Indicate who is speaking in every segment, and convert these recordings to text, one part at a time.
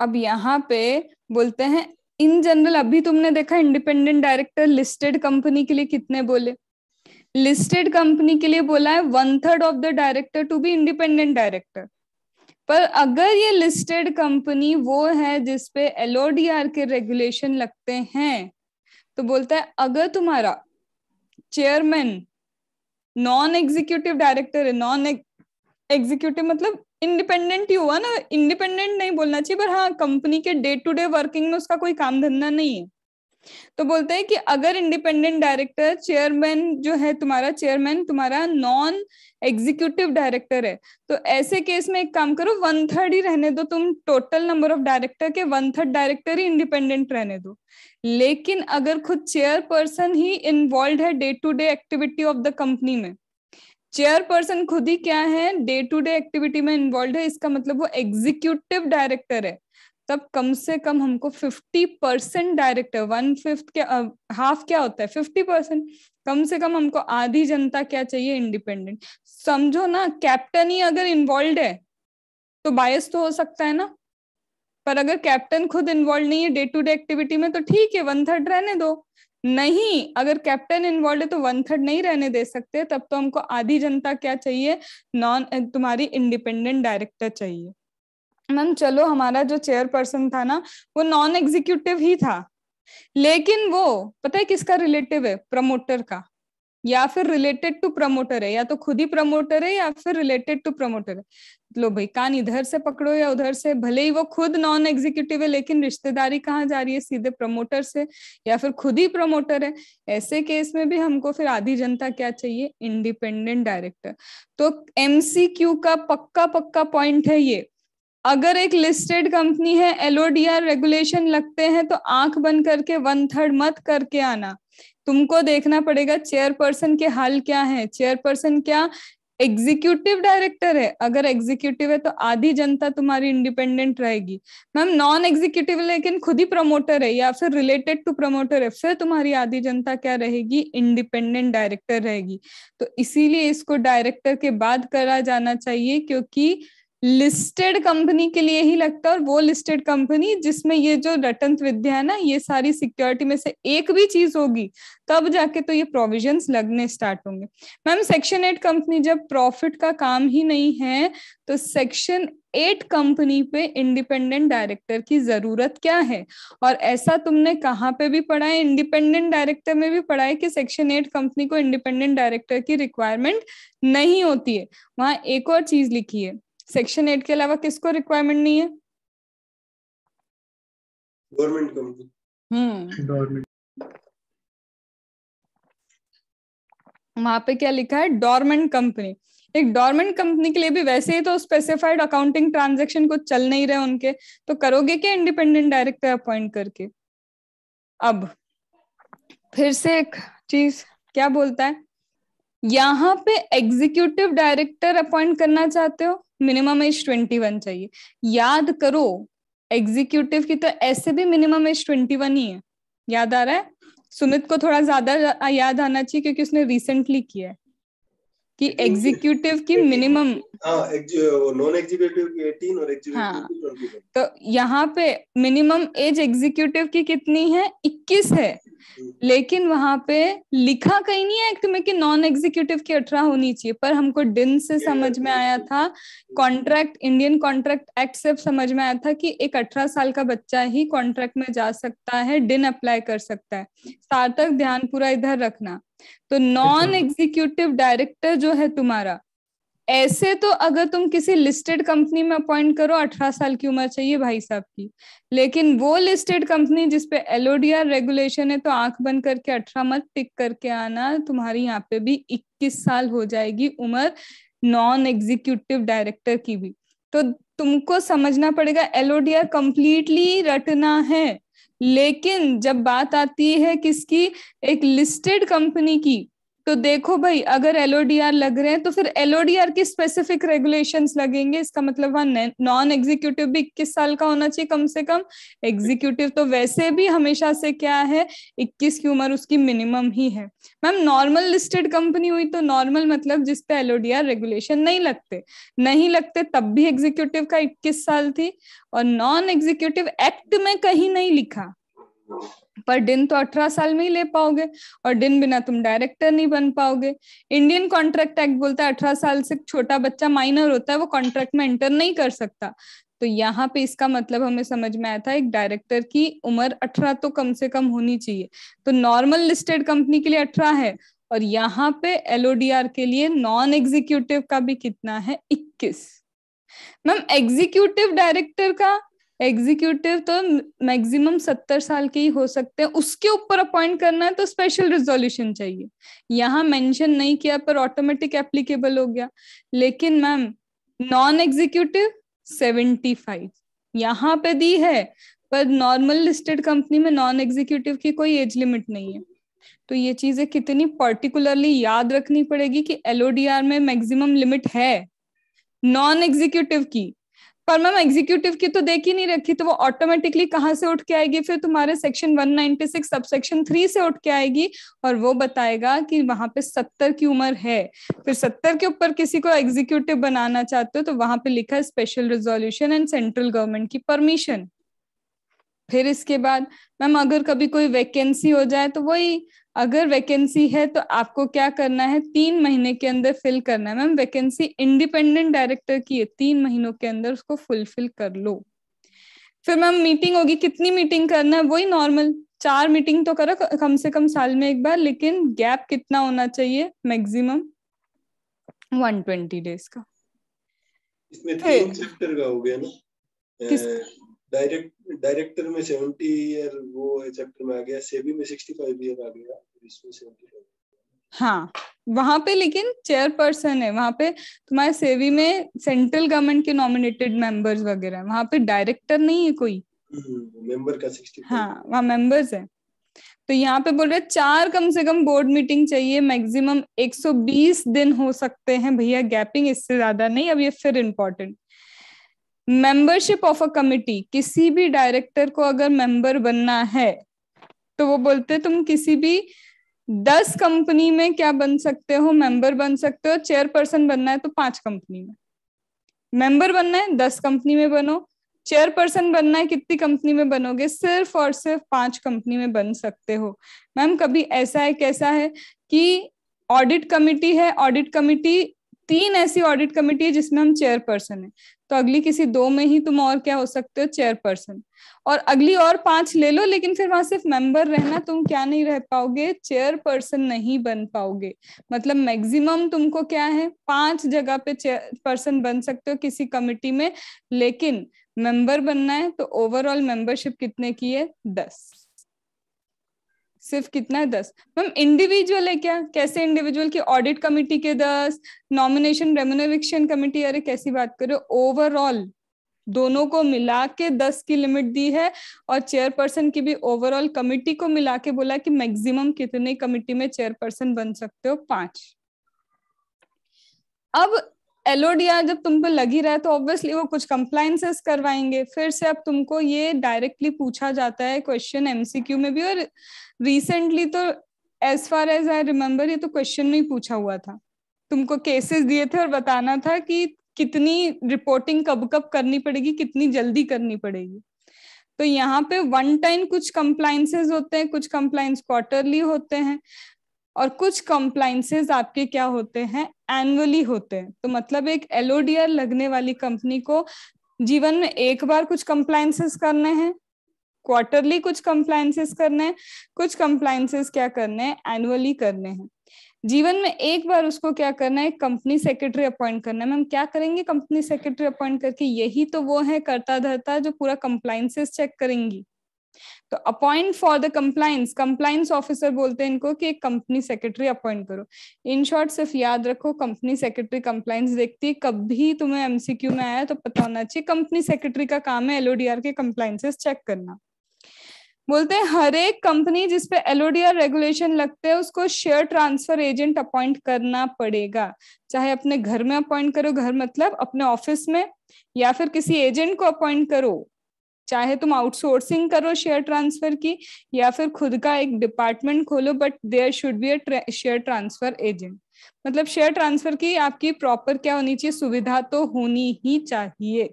Speaker 1: अब यहाँ पे बोलते हैं इन जनरल अभी तुमने देखा इंडिपेंडेंट डायरेक्टर लिस्टेड कंपनी के लिए कितने बोले लिस्टेड कंपनी के लिए बोला है one third of the director to be independent director पर अगर ये लिस्टेड कंपनी वो है जिसपे एलओडीआर के रेगुलेशन लगते हैं तो बोलता है अगर तुम्हारा चेयरमैन नॉन एग्जीक्यूटिव डायरेक्टर है नॉन एग्जीक्यूटिव मतलब इंडिपेंडेंट ही हुआ ना इंडिपेंडेंट नहीं बोलना चाहिए पर हाँ कंपनी के डे टू डे वर्किंग में उसका कोई काम धंधा नहीं है तो बोलते हैं कि अगर इंडिपेंडेंट डायरेक्टर चेयरमैन जो है तुम्हारा चेयरमैन तुम्हारा नॉन एग्जीक्यूटिव डायरेक्टर है तो ऐसे केस में एक काम करो वन थर्ड ही रहने दो तुम टोटल नंबर ऑफ डायरेक्टर के वन थर्ड डायरेक्टर ही इंडिपेंडेंट रहने दो लेकिन अगर खुद चेयरपर्सन ही इन्वॉल्व है day to day activity of the company में चेयरपर्सन खुद ही क्या है डे टू डे एक्टिविटी में इन्वॉल्व है इसका मतलब वो एग्जीक्यूटिव डायरेक्टर है तब कम से कम हमको fifty percent director one fifth क्या हाफ क्या होता है फिफ्टी परसेंट कम से कम हमको आधी जनता क्या चाहिए इंडिपेंडेंट समझो ना कैप्टन ही अगर इन्वॉल्व है तो बायस तो हो सकता है ना पर अगर कैप्टन खुद इन्वॉल्व नहीं है डे टू डे एक्टिविटी में तो ठीक है वन थर्ड रहने दो नहीं अगर कैप्टन इन्वॉल्व है तो वन थर्ड नहीं रहने दे सकते तब तो हमको आधी जनता क्या चाहिए नॉन तुम्हारी इंडिपेंडेंट डायरेक्टर चाहिए मैम चलो हमारा जो चेयरपर्सन था ना वो नॉन एग्जीक्यूटिव ही था लेकिन वो पता है किसका रिलेटिव है प्रमोटर का या फिर रिलेटेड टू प्रमोटर है या तो खुद ही प्रमोटर है या फिर रिलेटेड टू प्रमोटर है लो भाई कान इधर से पकड़ो या उधर से भले ही वो खुद नॉन एग्जीक्यूटिव है लेकिन रिश्तेदारी कहाँ जा रही है सीधे प्रमोटर से या फिर खुद ही प्रमोटर है ऐसे केस में भी हमको फिर आधी जनता क्या चाहिए इंडिपेंडेंट डायरेक्टर तो एमसीक्यू का पक्का पक्का पॉइंट है ये अगर एक लिस्टेड कंपनी है एलओडीआर रेगुलेशन लगते हैं तो आंख बंद करके वन थर्ड मत करके आना तुमको देखना पड़ेगा चेयरपर्सन के हाल क्या है चेयरपर्सन क्या एग्जीक्यूटिव डायरेक्टर है अगर एग्जीक्यूटिव है तो आधी जनता तुम्हारी इंडिपेंडेंट रहेगी मैम नॉन एग्जीक्यूटिव लेकिन खुद ही प्रमोटर है या फिर रिलेटेड टू प्रमोटर है फिर तुम्हारी आधी जनता क्या रहेगी इंडिपेंडेंट डायरेक्टर रहेगी तो इसीलिए इसको डायरेक्टर के बाद करा जाना चाहिए क्योंकि लिस्टेड कंपनी के लिए ही लगता है और वो लिस्टेड कंपनी जिसमें ये जो रटंत विद्या है ना ये सारी सिक्योरिटी में से एक भी चीज होगी तब जाके तो ये प्रोविजंस लगने स्टार्ट होंगे मैम सेक्शन एट कंपनी जब प्रॉफिट का काम ही नहीं है तो सेक्शन एट कंपनी पे इंडिपेंडेंट डायरेक्टर की जरूरत क्या है और ऐसा तुमने कहाँ पे भी पढ़ा है इंडिपेंडेंट डायरेक्टर में भी पढ़ा है कि सेक्शन एट कंपनी को इंडिपेंडेंट डायरेक्टर की रिक्वायरमेंट नहीं होती है वहां एक और चीज लिखी है सेक्शन एट के अलावा किसको रिक्वायरमेंट नहीं है गवर्नमेंट कंपनी वहां पे क्या लिखा है डॉर्मेंट कंपनी एक डॉर्मेंट कंपनी के लिए भी वैसे ही तो स्पेसिफाइड अकाउंटिंग ट्रांजेक्शन को चल नहीं रहे उनके तो करोगे क्या इंडिपेंडेंट डायरेक्टर अपॉइंट करके अब फिर से एक चीज क्या बोलता है यहाँ पे एग्जीक्यूटिव डायरेक्टर अपॉइंट करना चाहते हो मिनिमम एज ट्वेंटी वन चाहिए याद करो एग्जीक्यूटिव की तो ऐसे भी मिनिमम एज ट्वेंटी वन ही है याद आ रहा है सुमित को थोड़ा ज्यादा याद आना चाहिए क्योंकि उसने रिसेंटली किया है कि एग्जीक्यूटिव की मिनिमम नॉन एग्जीक्यूटिव हाँ, हाँ। तो यहाँ पे मिनिमम एज एग्जीक्यूटिव की कितनी है इक्कीस है लेकिन वहां पे लिखा कहीं नहीं है एक्ट में कि नॉन एग्जीक्यूटिव की अठारह होनी चाहिए पर हमको डिन से समझ में आया था कॉन्ट्रैक्ट इंडियन कॉन्ट्रैक्ट एक्ट से समझ में आया था कि एक अठारह साल का बच्चा ही कॉन्ट्रैक्ट में जा सकता है डिन अप्लाई कर सकता है सार्थक ध्यान पूरा इधर रखना तो नॉन एग्जीक्यूटिव डायरेक्टर जो है तुम्हारा ऐसे तो अगर तुम किसी लिस्टेड कंपनी में अपॉइंट करो अठारह साल की उम्र चाहिए भाई साहब की लेकिन वो लिस्टेड कंपनी जिसपे एलओडीआर रेगुलेशन है तो आंख बंद करके अठारह मत टिक करके आना तुम्हारी यहाँ पे भी इक्कीस साल हो जाएगी उम्र नॉन एग्जीक्यूटिव डायरेक्टर की भी तो तुमको समझना पड़ेगा एलओडीआर कंप्लीटली रटना है लेकिन जब बात आती है किसकी एक लिस्टेड कंपनी की तो देखो भाई अगर एलओडीआर लग रहे हैं तो फिर एलओडीआर की स्पेसिफिक रेगुलेशन लगेंगे इसका मतलब वहां नॉन एग्जीक्यूटिव भी इक्कीस साल का होना चाहिए कम से कम एग्जीक्यूटिव तो वैसे भी हमेशा से क्या है इक्कीस की उम्र उसकी मिनिमम ही है मैम नॉर्मल लिस्टेड कंपनी हुई तो नॉर्मल मतलब जिसपे एलओडीआर रेगुलेशन नहीं लगते नहीं लगते तब भी एग्जीक्यूटिव का इक्कीस साल थी और नॉन एग्जीक्यूटिव एक्ट में कहीं नहीं लिखा पर डिन तो अठारह साल में ही ले पाओगे और दिन बिना तुम डायरेक्टर नहीं बन पाओगे इंडियन कॉन्ट्रैक्ट एक्ट बोलता है अठारह साल से छोटा बच्चा माइनर होता है वो कॉन्ट्रैक्ट में एंटर नहीं कर सकता तो यहाँ पे इसका मतलब हमें समझ में आया था एक डायरेक्टर की उम्र अठारह तो कम से कम होनी चाहिए तो नॉर्मल लिस्टेड कंपनी के लिए अठारह है और यहाँ पे एलओडीआर के लिए नॉन एग्जीक्यूटिव का भी कितना है इक्कीस मैम एग्जीक्यूटिव डायरेक्टर का एग्जीक्यूटिव तो मैक्सिमम सत्तर साल के ही हो सकते हैं उसके ऊपर अपॉइंट करना है तो स्पेशल रिजोल्यूशन चाहिए यहाँ मेंशन नहीं किया पर ऑटोमेटिक एप्लीकेबल हो गया लेकिन ma'am non executive seventy five यहाँ पे दी है पर नॉर्मल लिस्टेड कंपनी में नॉन एग्जीक्यूटिव की कोई एज लिमिट नहीं है तो ये चीजें कितनी पर्टिकुलरली याद रखनी पड़ेगी कि एलओडीआर में मैक्सिमम लिमिट है नॉन एग्जीक्यूटिव की पर मैम एग्जीक्यूटिव की तो देख ही नहीं रखी तो वो ऑटोमेटिकली कहाँ से उठ के आएगी फिर तुम्हारे सेक्शन 196 सब सेक्शन थ्री से उठ के आएगी और वो बताएगा कि वहां पे सत्तर की उम्र है फिर सत्तर के ऊपर किसी को एग्जीक्यूटिव बनाना चाहते हो तो वहां पे लिखा है special resolution and central government की परमिशन फिर इसके बाद मैम अगर कभी कोई वैकेंसी हो जाए तो वही अगर वैकेंसी है तो आपको क्या करना है तीन महीने के अंदर फिल करना है मैम वैकेंसी इंडिपेंडेंट डायरेक्टर की है तीन महीनों के अंदर उसको फुलफिल कर लो फिर मैम मीटिंग होगी कितनी मीटिंग करना है वही नॉर्मल चार मीटिंग तो करो कम से कम साल में एक बार लेकिन गैप कितना होना चाहिए मैक्सिमम 120 डेज का इसमें तीन चैप्टर का हो गया ना
Speaker 2: डायरेक्ट डायरेक्टर में 70 ईयर वो चैप्टर में आ गया सेबी में 65 ईयर आ गया
Speaker 1: हाँ वहां पे लेकिन चेयरपर्सन है वहां पे तुम्हारे सेवी में सेंट्रल गवर्नमेंट के नॉमिनेटेड मेंबर्स वगैरह वहां पे डायरेक्टर नहीं है कोई
Speaker 2: मेंबर हम्म, का हाँ
Speaker 1: वहाँ मेंबर्स है तो यहाँ पे बोल रहे चार कम से कम बोर्ड मीटिंग चाहिए मैक्सिमम 120 दिन हो सकते हैं भैया गैपिंग इससे ज्यादा नहीं अब ये फिर important membership of a committee किसी भी डायरेक्टर को अगर मेंबर बनना है तो वो बोलते तुम किसी भी दस कंपनी में क्या बन सकते हो मेंबर बन सकते हो चेयरपर्सन बनना है तो पांच कंपनी में मेंबर बनना है दस कंपनी में बनो चेयरपर्सन बनना है कितनी कंपनी में बनोगे सिर्फ और सिर्फ पांच कंपनी में बन सकते हो मैम कभी ऐसा है कैसा है कि ऑडिट कमिटी है ऑडिट कमिटी तीन ऐसी ऑडिट कमिटी है जिसमें हम चेयरपर्सन है तो अगली किसी दो में ही तुम और क्या हो सकते हो चेयरपर्सन और अगली और पांच ले लो लेकिन फिर वहां सिर्फ मेंबर रहना तुम क्या नहीं रह पाओगे चेयरपर्सन नहीं बन पाओगे मतलब मैक्सिमम तुमको क्या है पांच जगह पे चेयरपर्सन बन सकते हो किसी कमिटी में लेकिन मेंबर बनना है तो ओवरऑल मेंबरशिप कितने की है दस सिर्फ कितना है दस मैम इंडिविजुअल है क्या कैसे इंडिविजुअल की ऑडिट कमिटी के दस नॉमिनेशन रेमोनोविक्शन कमिटी अरे कैसी बात करो ओवरऑल दोनों को मिला के दस की लिमिट दी है और चेयरपर्सन की भी ओवरऑल कमिटी को मिला के बोला कि मैक्सिमम कितने कमिटी में चेयरपर्सन बन सकते हो पांच अब एलओडीआर जब तुम पर लगी रहा है तो ऑब्वियसली वो कुछ कंप्लाइंसेस करवाएंगे फिर से अब तुमको ये डायरेक्टली पूछा जाता है क्वेश्चन एमसीक्यू में भी और रिसेंटली तो as far as I remember ये तो क्वेश्चन में ही पूछा हुआ था तुमको केसेस दिए थे और बताना था कि कितनी रिपोर्टिंग कब कब करनी पड़ेगी कितनी जल्दी करनी पड़ेगी तो यहाँ पे वन टाइम कुछ कंप्लाइंसेज होते हैं कुछ कंप्लाइंस क्वार्टरली होते हैं और कुछ कंप्लाइंसेज आपके क्या होते हैं एनुअली होते हैं तो मतलब एक एलोडीआर लगने वाली कंपनी को जीवन में एक बार कुछ कंप्लाइंसेस करने हैं क्वार्टरली कुछ कंप्लाइंसेस करने हैं कुछ कंप्लाइंसेस क्या करने हैं एनुअली करने हैं जीवन में एक बार उसको क्या करना है कंपनी सेक्रेटरी अपॉइंट करना है मैम क्या करेंगे कंपनी सेक्रेटरी अपॉइंट करके यही तो वो है करता धरता जो पूरा कंप्लाइंसेस चेक करेंगी तो appoint for the compliance compliance officer बोलते हैं इनको कि एक कंपनी सेक्रेटरी अपॉइंट करो इन शॉर्ट सिर्फ याद रखो कंपनी सेक्रेटरी कंप्लाइंस देखती है कभी तुम्हें एमसीक्यू में आया तो पता होना चाहिए कंपनी सेक्रेटरी का काम है एलओडीआर के कंप्लाइंसेस चेक करना बोलते हैं हर एक कंपनी जिसपे एलओडीआर रेगुलेशन लगते हैं उसको शेयर ट्रांसफर एजेंट अपॉइंट करना पड़ेगा चाहे अपने घर में अपॉइंट करो घर मतलब अपने ऑफिस में या फिर किसी एजेंट को अपॉइंट करो चाहे तुम आउटसोर्सिंग करो शेयर ट्रांसफर की या फिर खुद का एक डिपार्टमेंट खोलो but there should be a share transfer agent मतलब शेयर ट्रांसफर की आपकी प्रॉपर क्या होनी चाहिए सुविधा तो होनी ही चाहिए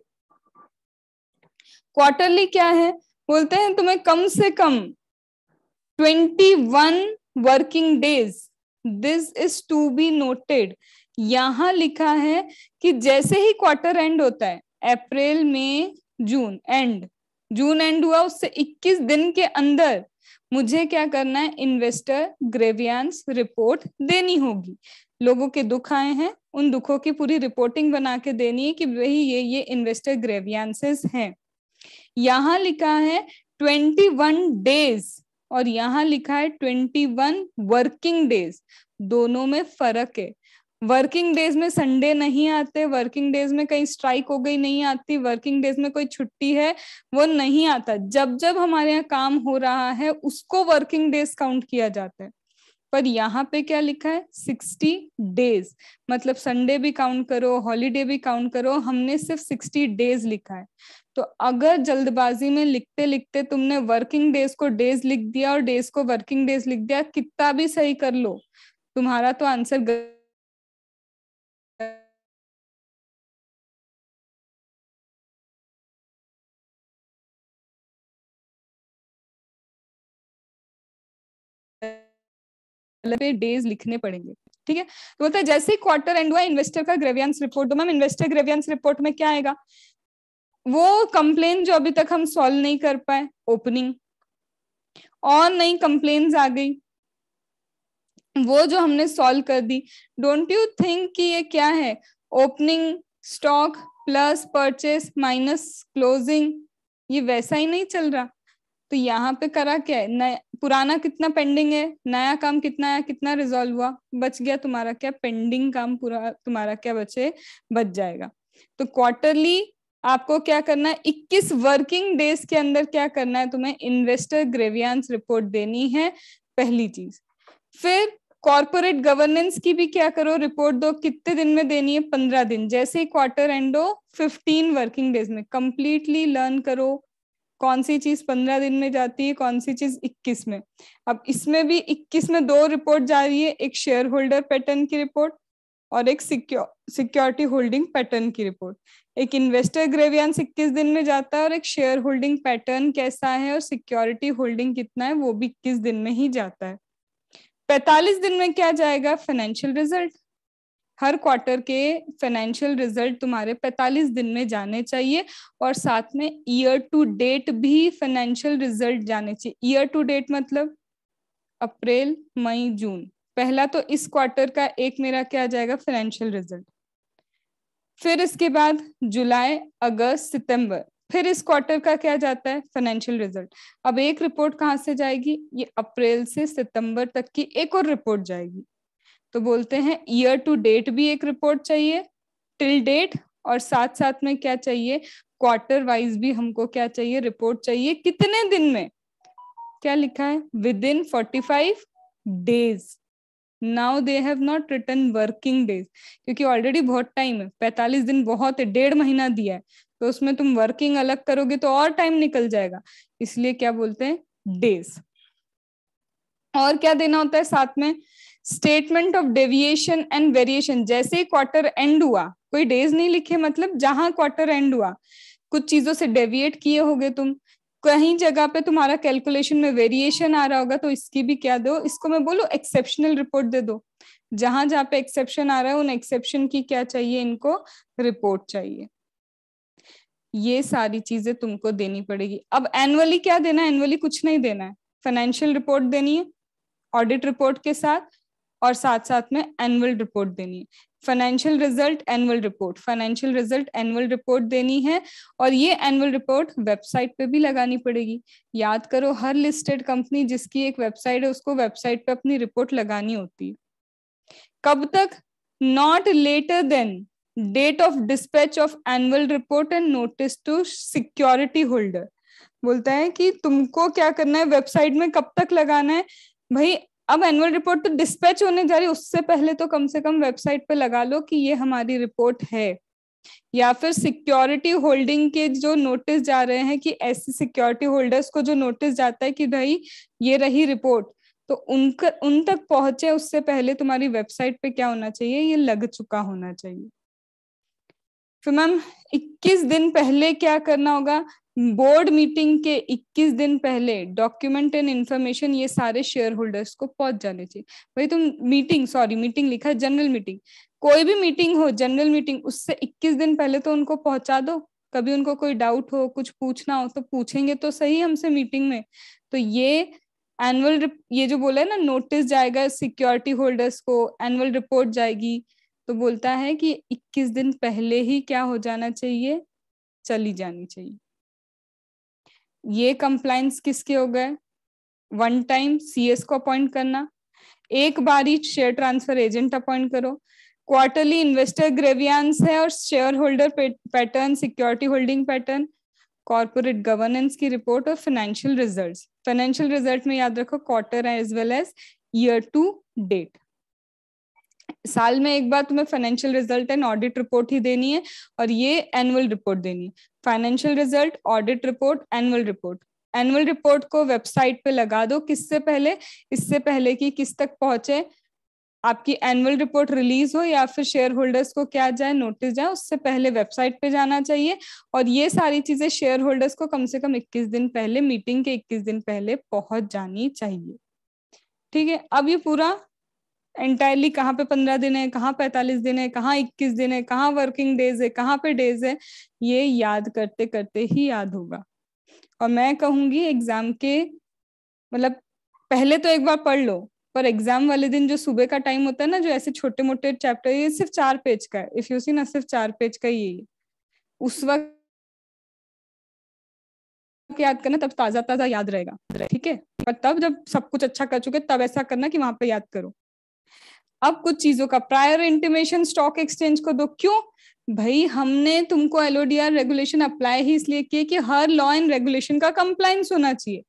Speaker 1: क्वार्टरली क्या है बोलते हैं तुम्हें कम से कम twenty one working days this is to be noted यहां लिखा है कि जैसे ही क्वार्टर एंड होता है अप्रैल मे जून एंड जून एंड हुआ उससे 21 दिन के अंदर मुझे क्या करना है इन्वेस्टर ग्रेवियंस रिपोर्ट देनी होगी लोगों के दुख आए हैं उन दुखों की पूरी रिपोर्टिंग बना के देनी है कि भाई ये ये इन्वेस्टर ग्रेवियांसेस हैं यहाँ लिखा है 21 डेज और यहाँ लिखा है 21 वर्किंग डेज दोनों में फर्क है वर्किंग डेज में संडे नहीं आते वर्किंग डेज में कहीं स्ट्राइक हो गई नहीं आती वर्किंग डेज में कोई छुट्टी है वो नहीं आता जब जब हमारे यहाँ काम हो रहा है उसको वर्किंग डेज काउंट किया जाता है पर यहाँ पे क्या लिखा है सिक्सटी डेज मतलब संडे भी काउंट करो हॉलीडे भी काउंट करो हमने सिर्फ सिक्सटी डेज लिखा है तो अगर जल्दबाजी में लिखते लिखते तुमने वर्किंग डेज को डेज लिख दिया और डेज को वर्किंग डेज लिख दिया कितना भी सही कर लो तुम्हारा तो आंसर पे मतलब डेज लिखने पड़ेंगे ठीक है तो बोलता है जैसे ही क्वार्टर एंड हुआ इन्वेस्टर का ग्रेवियंस रिपोर्ट तो मैम इन्वेस्टर ग्रेवियंस रिपोर्ट में क्या आएगा वो कंप्लेन जो अभी तक हम सॉल्व नहीं कर पाए ओपनिंग और नई कंप्लेन आ गई वो जो हमने सॉल्व कर दी डोंट यू थिंक कि ये क्या है opening stock plus purchase minus closing ये वैसा ही नहीं चल रहा तो यहाँ पे करा क्या है नया पुराना कितना पेंडिंग है नया काम कितना है कितना रिजोल्व हुआ बच गया तुम्हारा क्या पेंडिंग काम पूरा तुम्हारा क्या बचे बच जाएगा तो क्वार्टरली आपको क्या करना है इक्कीस वर्किंग डेज के अंदर क्या करना है तुम्हें इन्वेस्टर ग्रेवियांस रिपोर्ट देनी है पहली चीज फिर कॉर्पोरेट गवर्नेंस की भी क्या करो रिपोर्ट दो कितने दिन में देनी है पंद्रह दिन जैसे ही क्वार्टर एंड हो फिफ्टीन वर्किंग डेज में कंप्लीटली लर्न करो कौन सी चीज पंद्रह दिन में जाती है कौन सी चीज इक्कीस में अब इसमें भी इक्कीस में दो रिपोर्ट जा रही है एक शेयर होल्डर पैटर्न की रिपोर्ट और एक सिक्योरिटी होल्डिंग पैटर्न की रिपोर्ट एक इन्वेस्टर ग्रेवियांस इक्कीस दिन में जाता है और एक शेयर होल्डिंग पैटर्न कैसा है और सिक्योरिटी होल्डिंग कितना है वो भी इक्कीस दिन में ही जाता है पैतालीस दिन में क्या जाएगा फाइनेंशियल रिजल्ट हर क्वार्टर के फाइनेंशियल रिजल्ट तुम्हारे 45 दिन में जाने चाहिए और साथ में ईयर टू डेट भी फाइनेंशियल रिजल्ट जाने चाहिए ईयर टू डेट मतलब अप्रैल मई जून पहला तो इस क्वार्टर का एक मेरा क्या जाएगा फाइनेंशियल रिजल्ट फिर इसके बाद जुलाई अगस्त सितंबर फिर इस क्वार्टर का क्या जाता है फाइनेंशियल रिजल्ट अब एक रिपोर्ट कहाँ से जाएगी ये अप्रैल से सितंबर तक की एक और रिपोर्ट जाएगी तो बोलते हैं ईयर टू डेट भी एक रिपोर्ट चाहिए टिल डेट और साथ साथ में क्या चाहिए क्वार्टर वाइज भी हमको क्या चाहिए रिपोर्ट चाहिए कितने दिन में क्या लिखा है within forty five days now they have not return working days क्योंकि ऑलरेडी बहुत टाइम है पैंतालीस दिन बहुत है डेढ़ महीना दिया है तो उसमें तुम वर्किंग अलग करोगे तो और टाइम निकल जाएगा इसलिए क्या बोलते हैं डेज और क्या देना होता है साथ में statement of deviation and variation जैसे ही क्वार्टर एंड हुआ कोई डेज नहीं लिखे मतलब जहां क्वार्टर एंड हुआ कुछ चीजों से डेविएट किए होगे तुम कहीं जगह पे तुम्हारा कैलकुलेशन में वेरिएशन आ रहा होगा तो इसकी भी क्या दो इसको मैं बोलू एक्सेप्शनल रिपोर्ट दे दो जहां जहां पे एक्सेप्शन आ रहा है उन एक्सेप्शन की क्या चाहिए इनको रिपोर्ट चाहिए ये सारी चीजें तुमको देनी पड़ेगी अब एनुअली क्या देना है एनुअली कुछ नहीं देना है फाइनेंशियल रिपोर्ट देनी है ऑडिट रिपोर्ट के साथ और साथ साथ में एनुअल रिपोर्ट देनी है financial result annual report financial result annual report देनी है और ये एनुअल रिपोर्ट वेबसाइट पे भी लगानी पड़ेगी याद करो हर लिस्टेड कंपनी जिसकी एक वेबसाइट है उसको वेबसाइट पे अपनी रिपोर्ट लगानी होती है कब तक not later than date of dispatch of annual report and notice to security holder बोलता है कि तुमको क्या करना है वेबसाइट में कब तक लगाना है भाई अब एनुअल रिपोर्ट तो डिस्पैच होने जा रही उससे पहले तो कम से कम वेबसाइट पे लगा लो कि ये हमारी रिपोर्ट है या फिर सिक्योरिटी होल्डिंग के जो नोटिस जा रहे हैं कि ऐसे सिक्योरिटी होल्डर्स को जो नोटिस जाता है कि भाई ये रही रिपोर्ट तो उनका उन तक पहुंचे उससे पहले तुम्हारी वेबसाइट पे क्या होना चाहिए ये लग चुका होना चाहिए फिर मैम 21 दिन पहले क्या करना होगा बोर्ड मीटिंग के 21 दिन पहले डॉक्यूमेंट एंड इन्फॉर्मेशन ये सारे शेयर होल्डर्स को पहुंच जाने चाहिए भाई तुम तो मीटिंग सॉरी मीटिंग लिखा है जनरल मीटिंग कोई भी मीटिंग हो जनरल मीटिंग उससे 21 दिन पहले तो उनको पहुंचा दो कभी उनको कोई डाउट हो कुछ पूछना हो तो पूछेंगे तो सही हमसे मीटिंग में तो ये एनुअल ये जो बोला है ना नोटिस जाएगा सिक्योरिटी होल्डर्स को एनुअल रिपोर्ट जाएगी तो बोलता है कि 21 दिन पहले ही क्या हो जाना चाहिए चली जानी चाहिए ये कंप्लायंस किसके हो गए वन टाइम सीएस को अपॉइंट करना एक बारी शेयर ट्रांसफर एजेंट अपॉइंट करो क्वार्टरली इन्वेस्टर ग्रेवियांस है और share holder pattern security holding pattern corporate governance की रिपोर्ट और फाइनेंशियल रिजल्ट फाइनेंशियल रिजल्ट में याद रखो quarter as well as year to date साल में एक बार तुम्हें financial result and audit report ही देनी है और ये एनुअल रिपोर्ट देनी है financial result audit report annual report annual report को वेबसाइट पे लगा दो किससे पहले इससे पहले कि किस तक पहुंचे आपकी एनुअल रिपोर्ट रिलीज हो या फिर शेयर होल्डर्स को क्या जाए नोटिस जाए उससे पहले वेबसाइट पे जाना चाहिए और ये सारी चीजें शेयर होल्डर्स को कम से कम 21 दिन पहले मीटिंग के 21 दिन पहले पहुंच जानी चाहिए ठीक है अब ये पूरा एंटायरली कहाँ पे पंद्रह दिन है कहाँ पैंतालीस दिन है कहाँ इक्कीस दिन है कहाँ वर्किंग डेज है कहाँ पे डेज है ये याद करते करते ही याद होगा और मैं कहूंगी एग्जाम के मतलब पहले तो एक बार पढ़ लो पर एग्जाम वाले दिन जो सुबह का टाइम होता है ना जो ऐसे छोटे मोटे चैप्टर ये सिर्फ चार पेज का है इफ यू सी ना सिर्फ चार पेज का ही है उस वक्त याद करना तब ताजा ताजा याद रहेगा ठीक है पर तब जब सब कुछ अच्छा कर चुके तब ऐसा करना कि वहां पे याद करो अब कुछ चीजों का प्रायर इंटीमेशन स्टॉक एक्सचेंज को दो क्यों भाई हमने तुमको एलओडीआर रेगुलेशन अप्लाई ही इसलिए किए कि हर लॉ एंड रेगुलेशन का कंप्लाइंस होना चाहिए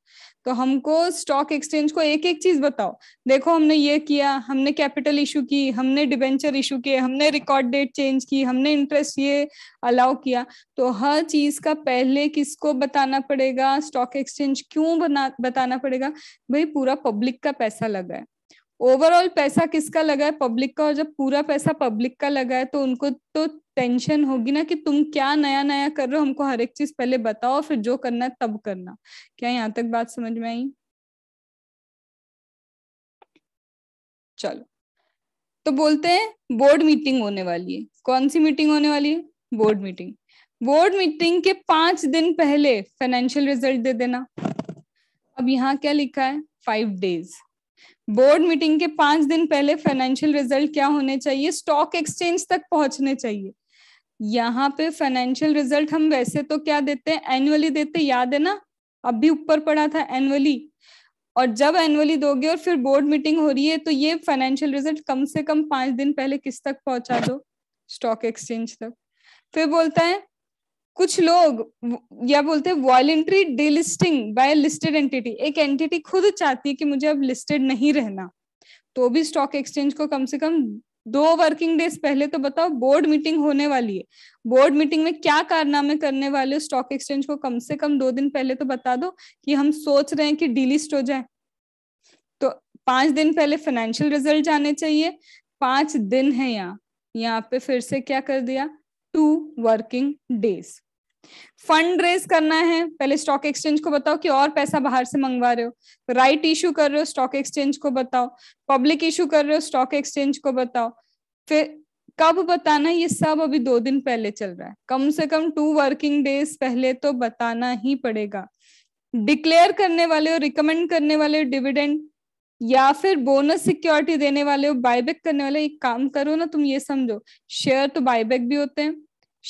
Speaker 1: तो हमको स्टॉक एक्सचेंज को एक एक चीज बताओ देखो हमने ये किया हमने कैपिटल इशू की हमने डिबेंचर इशू किए हमने रिकॉर्ड डेट चेंज की हमने इंटरेस्ट ये अलाउ किया तो हर चीज का पहले किसको बताना पड़ेगा स्टॉक एक्सचेंज क्यों बना बताना पड़ेगा भाई पूरा पब्लिक का पैसा लगा है ओवरऑल पैसा किसका लगा है पब्लिक का और जब पूरा पैसा पब्लिक का लगा है तो उनको तो टेंशन होगी ना कि तुम क्या नया नया कर रहे हो हमको हर एक चीज पहले बताओ फिर जो करना है तब करना क्या यहाँ तक बात समझ में आई चलो तो बोलते हैं बोर्ड मीटिंग होने वाली है कौन सी मीटिंग होने वाली है बोर्ड मीटिंग बोर्ड मीटिंग के पांच दिन पहले फाइनेंशियल रिजल्ट दे देना अब यहाँ क्या लिखा है फाइव डेज बोर्ड मीटिंग के पांच दिन पहले फाइनेंशियल रिजल्ट क्या होने चाहिए स्टॉक एक्सचेंज तक पहुंचने चाहिए यहाँ पे फाइनेंशियल रिजल्ट हम वैसे तो क्या देते हैं एनुअली देते याद है ना अब भी ऊपर पड़ा था एनुअली और जब एनुअली दोगे और फिर बोर्ड मीटिंग हो रही है तो ये फाइनेंशियल रिजल्ट कम से कम पांच दिन पहले किस तक पहुंचा दो स्टॉक एक्सचेंज तक फिर बोलता है कुछ लोग या बोलते हैं voluntary delisting by listed entity एक एंटिटी खुद चाहती है कि मुझे अब लिस्टेड नहीं रहना तो भी स्टॉक एक्सचेंज को कम से कम दो वर्किंग डेज पहले तो बताओ बोर्ड मीटिंग होने वाली है बोर्ड मीटिंग में क्या कारनामे करने वाले स्टॉक एक्सचेंज को कम से कम दो दिन पहले तो बता दो कि हम सोच रहे हैं कि डिलिस्ट हो जाए तो पांच दिन पहले फाइनेंशियल रिजल्ट जाने चाहिए पांच दिन है यहाँ यहाँ पे फिर से क्या कर दिया two working days fund raise करना है पहले स्टॉक एक्सचेंज को बताओ कि और पैसा बाहर से मंगवा रहे हो राइट इशू कर रहे हो स्टॉक एक्सचेंज को बताओ पब्लिक इशू कर रहे हो स्टॉक एक्सचेंज को बताओ फिर कब बताना ये सब अभी दो दिन पहले चल रहा है कम से कम टू वर्किंग डेज पहले तो बताना ही पड़ेगा डिक्लेयर करने वाले हो रिकमेंड करने वाले हो डिविडेंड या फिर बोनस सिक्योरिटी देने वाले हो बायबैक करने वाले एक काम करो ना तुम ये समझो शेयर तो बायबैक भी होते हैं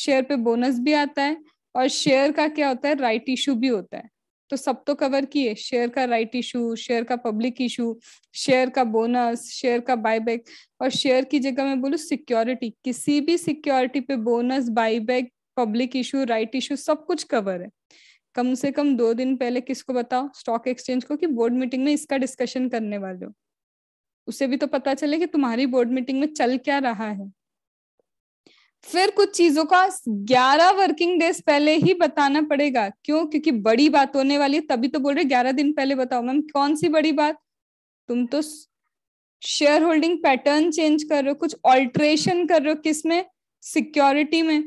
Speaker 1: शेयर पे बोनस भी आता है और शेयर का क्या होता है राइट इशू भी होता है तो सब तो कवर किए शेयर का राइट इशू शेयर का पब्लिक इशू शेयर का बोनस शेयर का बायबैक और शेयर की जगह मैं बोलूँ सिक्योरिटी किसी भी सिक्योरिटी पे bonus buyback public issue right issue सब कुछ कवर है कम से कम दो दिन पहले किसको बताओ स्टॉक एक्सचेंज को कि बोर्ड मीटिंग में इसका डिस्कशन करने वाले हो उसे भी तो पता चले कि तुम्हारी बोर्ड मीटिंग में चल क्या रहा है फिर कुछ चीजों का ग्यारह वर्किंग डेज पहले ही बताना पड़ेगा क्यों क्योंकि बड़ी बात होने वाली है तभी तो बोल रहे ग्यारह दिन पहले बताओ मैम कौन सी बड़ी बात तुम तो शेयर होल्डिंग पैटर्न चेंज कर रहे हो कुछ ऑल्ट्रेशन कर रहे हो किसमें सिक्योरिटी में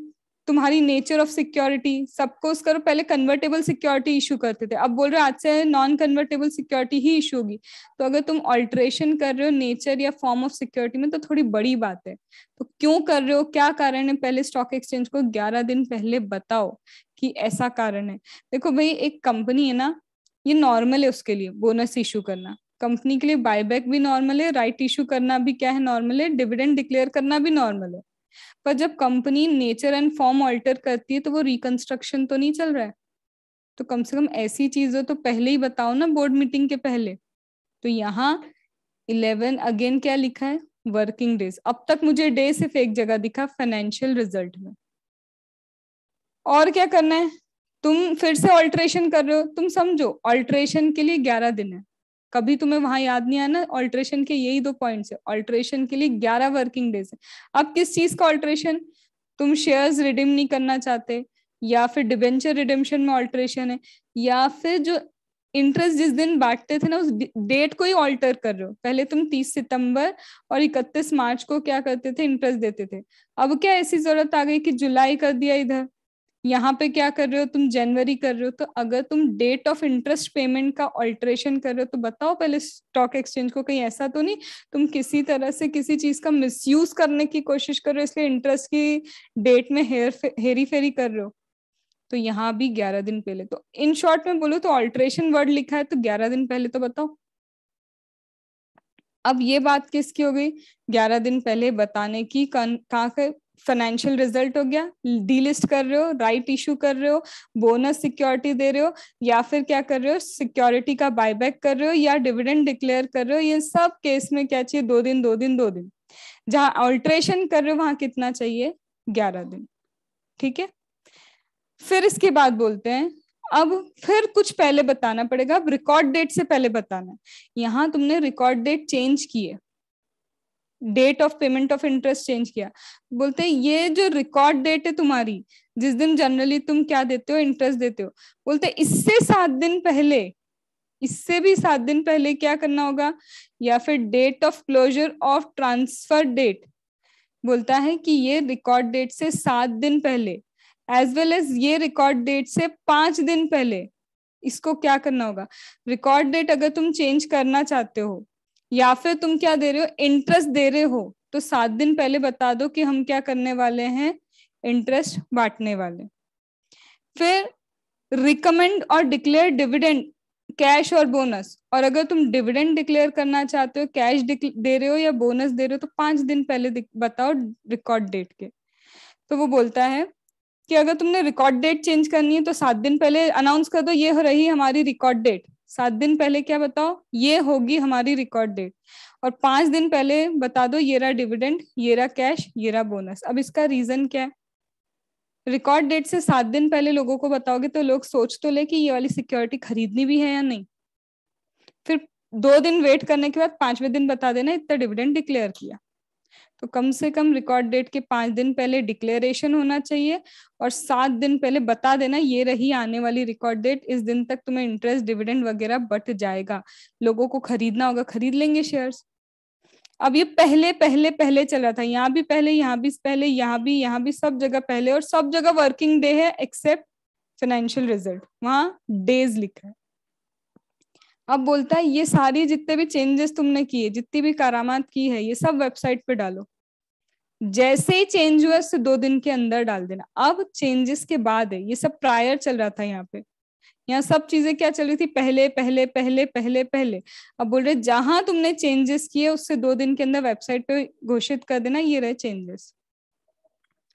Speaker 1: तुम्हारी नेचर ऑफ सिक्योरिटी सबको उसका तो पहले कन्वर्टेबल सिक्योरिटी इशू करते थे अब बोल रहे आज से नॉन कन्वर्टेबल सिक्योरिटी ही इशू होगी तो अगर तुम ऑल्ट्रेशन कर रहे हो नेचर या फॉर्म ऑफ सिक्योरिटी में तो थोड़ी बड़ी बात है तो क्यों कर रहे हो क्या कारण है पहले स्टॉक एक्सचेंज को ग्यारह दिन पहले बताओ कि ऐसा कारण है देखो भाई एक कंपनी है ना ये नॉर्मल है उसके लिए बोनस इशू करना कंपनी के लिए बायबैक भी नॉर्मल है राइट इशू करना भी क्या है नॉर्मल है डिविडेंड डिक्लेयर करना भी नॉर्मल है पर जब company nature and form alter करती है तो वो रिकंस्ट्रक्शन तो नहीं चल रहा है तो कम से कम ऐसी हो तो पहले ही बताओ ना बोर्ड मीटिंग के पहले तो यहाँ इलेवन अगेन क्या लिखा है वर्किंग डेज अब तक मुझे डे सिर्फ एक जगह दिखा फाइनेंशियल रिजल्ट में और क्या करना है तुम फिर से ऑल्ट्रेशन कर रहे हो तुम समझो ऑल्ट्रेशन के लिए ग्यारह दिन है कभी तुम्हें वहां याद नहीं आना ऑल्ट्रेशन के यही दो पॉइंट्स है ऑल्ट्रेशन के लिए ग्यारह वर्किंग डेज है अब किस चीज का ऑल्ट्रेशन तुम शेयर्स रिडीम नहीं करना चाहते या फिर डिबेंचर रिडेम्पशन में ऑल्ट्रेशन है या फिर जो इंटरेस्ट जिस दिन बांटते थे ना उस डेट को ही ऑल्टर कर रहे हो पहले तुम 30 सितंबर और 31 मार्च को क्या करते थे इंटरेस्ट देते थे अब क्या ऐसी जरूरत आ गई कि जुलाई कर दिया इधर यहाँ पे क्या कर रहे हो तुम जनवरी कर रहे हो तो अगर तुम डेट ऑफ इंटरेस्ट पेमेंट का ऑल्ट्रेशन कर रहे हो तो बताओ पहले स्टॉक एक्सचेंज को कहीं ऐसा तो नहीं तुम किसी तरह से किसी चीज का मिसयूज करने की कोशिश कर रहे हो इसलिए इंटरेस्ट की डेट में हेर हेरी फेरी कर रहे हो तो यहाँ भी ग्यारह दिन पहले तो इन शॉर्ट में बोलो तो ऑल्ट्रेशन वर्ड लिखा है तो ग्यारह दिन पहले तो बताओ अब ये बात किसकी हो गई ग्यारह दिन पहले बताने की कहाँ फाइनेंशियल रिजल्ट हो गया डीलिस्ट कर रहे हो राइट इश्यू कर रहे हो बोनस सिक्योरिटी दे रहे हो या फिर क्या कर रहे हो सिक्योरिटी का बायबैक कर रहे हो या डिविडेंड डिक्लेयर कर रहे हो ये सब केस में क्या चाहिए दो दिन दो दिन दो दिन जहां ऑल्ट्रेशन कर रहे हो वहां कितना चाहिए ग्यारह दिन ठीक है फिर इसके बाद बोलते हैं अब फिर कुछ पहले बताना पड़ेगा अब रिकॉर्ड डेट से पहले बताना है यहाँ तुमने रिकॉर्ड डेट चेंज किए date of payment of interest change किया बोलते हैं ये जो रिकॉर्ड डेट है तुम्हारी जिस दिन जनरली तुम क्या देते हो इंटरेस्ट देते हो बोलते हैं इससे सात दिन पहले इससे भी सात दिन पहले क्या करना होगा या फिर date of closure of transfer date बोलता है कि ये रिकॉर्ड डेट से सात दिन पहले एज वेल एज ये रिकॉर्ड डेट से पांच दिन पहले इसको क्या करना होगा रिकॉर्ड डेट अगर तुम चेंज करना चाहते हो या फिर तुम क्या दे रहे हो इंटरेस्ट दे रहे हो तो सात दिन पहले बता दो कि हम क्या करने वाले हैं इंटरेस्ट बांटने वाले फिर रिकमेंड और डिक्लेयर डिविडेंड कैश और बोनस और अगर तुम डिविडेंड डिक्लेयर करना चाहते हो कैश दे रहे हो या बोनस दे रहे हो तो पांच दिन पहले बताओ रिकॉर्ड डेट के तो वो बोलता है कि अगर तुमने रिकॉर्ड डेट चेंज करनी है तो सात दिन पहले अनाउंस कर दो ये हो रही हमारी रिकॉर्ड डेट सात दिन पहले क्या बताओ ये होगी हमारी रिकॉर्ड डेट और पांच दिन पहले बता दो ये रहा डिविडेंड ये रहा कैश ये रहा बोनस अब इसका रीजन क्या है रिकॉर्ड डेट से सात दिन पहले लोगों को बताओगे तो लोग सोच तो ले कि ये वाली सिक्योरिटी खरीदनी भी है या नहीं फिर दो दिन वेट करने के बाद पांचवें दिन बता देना इतना डिविडेंड डिक्लेयर किया तो कम से कम रिकॉर्ड डेट के पांच दिन पहले डिक्लेरेशन होना चाहिए और सात दिन पहले बता देना ये रही आने वाली रिकॉर्ड डेट इस दिन तक तुम्हें इंटरेस्ट डिविडेंड वगैरह बट जाएगा लोगों को खरीदना होगा खरीद लेंगे शेयर्स अब ये पहले पहले पहले चल रहा था यहाँ भी पहले यहाँ भी पहले यहाँ भी यहाँ भी सब जगह पहले और सब जगह वर्किंग डे है एक्सेप्ट फाइनेंशियल रिजल्ट वहां डेज लिखा है अब बोलता है ये सारी जितने भी चेंजेस तुमने किए जितनी भी कारामात की है ये सब वेबसाइट पे डालो जैसे ही चेंज हुआ उससे दो दिन के अंदर डाल देना अब चेंजेस के बाद है ये सब प्रायर चल रहा था यहाँ पे यहाँ सब चीजें क्या चल रही थी पहले पहले पहले पहले पहले अब बोल रहे जहां तुमने चेंजेस किए उससे दो दिन के अंदर वेबसाइट पे घोषित कर देना ये रहे चेंजेस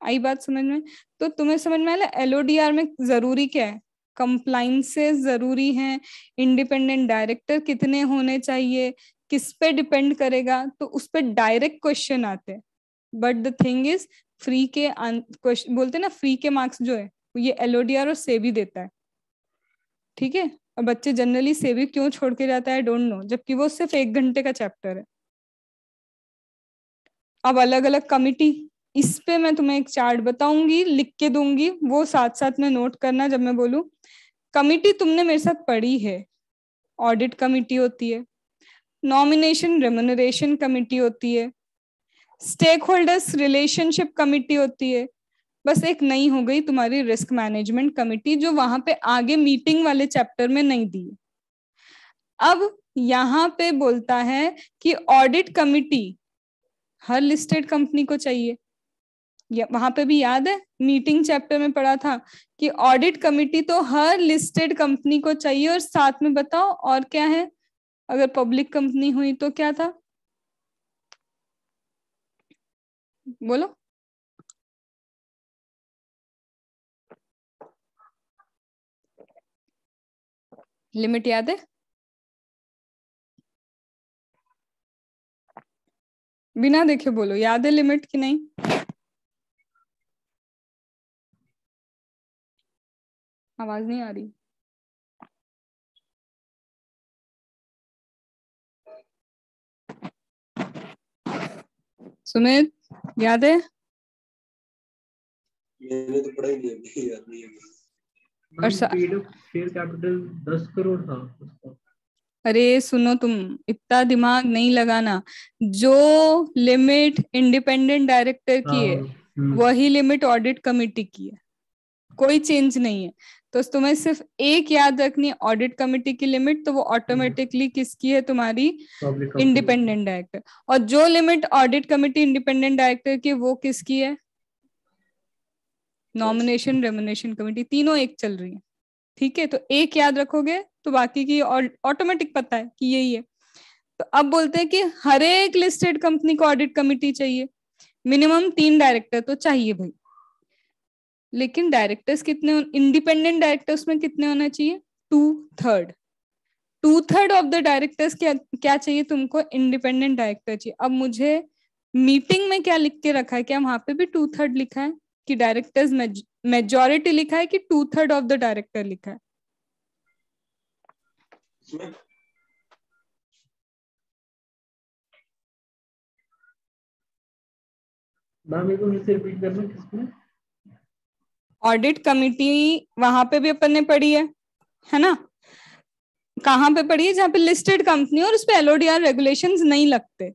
Speaker 1: आई बात समझ में तो तुम्हें समझ में आया एलओडीआर में जरूरी क्या है कंप्लाइंसेस जरूरी हैं इंडिपेंडेंट डायरेक्टर कितने होने चाहिए किस पे डिपेंड करेगा तो उस पर डायरेक्ट क्वेश्चन आते हैं but the thing is free के क्वेश्चन बोलते ना फ्री के मार्क्स जो है ये एलओडीआर और सेबी देता है ठीक है और बच्चे जनरली सेबी क्यों छोड़ के जाता है डोंट नो जबकि वो सिर्फ एक घंटे का चैप्टर है अब अलग अलग कमिटी इस पे मैं तुम्हें एक चार्ट बताऊंगी लिख के दूंगी वो साथ साथ में नोट करना जब मैं बोलू कमिटी तुमने मेरे साथ पढ़ी है ऑडिट कमिटी होती है नॉमिनेशन रेमोनरेशन कमिटी होती है स्टेक होल्डर्स रिलेशनशिप कमिटी होती है बस एक नई हो गई तुम्हारी रिस्क मैनेजमेंट कमिटी जो वहां पे आगे मीटिंग वाले चैप्टर में नहीं दी अब यहाँ पे बोलता है कि ऑडिट कमिटी हर लिस्टेड कंपनी को चाहिए या वहां पे भी याद है मीटिंग चैप्टर में पढ़ा था कि ऑडिट कमिटी तो हर लिस्टेड कंपनी को चाहिए और साथ में बताओ और क्या है अगर पब्लिक कंपनी हुई तो क्या था
Speaker 2: बोलो लिमिट याद है बिना देखे बोलो याद है लिमिट कि नहीं आवाज नहीं आ रही सुमित याद है मैंने तो पढ़ा ही नहीं याद नहीं है
Speaker 1: और था अरे सुनो तुम इतना दिमाग नहीं लगाना जो लिमिट इंडिपेंडेंट डायरेक्टर की है हाँ, हम्म। वही लिमिट ऑडिट कमेटी की है कोई चेंज नहीं है तो तुम्हें सिर्फ एक याद रखनी है ऑडिट कमिटी की लिमिट तो वो ऑटोमेटिकली हम्म। किसकी है तुम्हारी इंडिपेंडेंट डायरेक्टर और जो limit audit committee independent director की वो किसकी है नॉमिनेशन रेमोनेशन कमिटी तीनों एक चल रही है ठीक है तो एक याद रखोगे तो बाकी की ऑटोमेटिक पता है कि यही है तो अब बोलते हैं कि हर एक लिस्टेड कंपनी को ऑडिट कमिटी चाहिए मिनिमम तीन डायरेक्टर तो चाहिए भाई लेकिन डायरेक्टर्स कितने इंडिपेंडेंट डायरेक्टर्स में कितने होना चाहिए two third two third of the directors क्या क्या चाहिए तुमको इंडिपेंडेंट डायरेक्टर चाहिए अब मुझे मीटिंग में क्या लिख के रखा है क्या वहां पे भी टू थर्ड लिखा है कि डायरेक्टर्स मेजोरिटी लिखा है कि two third of the director लिखा है
Speaker 2: मैम एक बार रिपीट करना किसमें
Speaker 1: ऑडिट कमिटी वहां पे भी अपन ने पढ़ी है है ना कहाँ पे पढ़ी है जहाँ पे लिस्टेड कंपनी और उस पर एलओडीआर रेगुलेशन नहीं लगते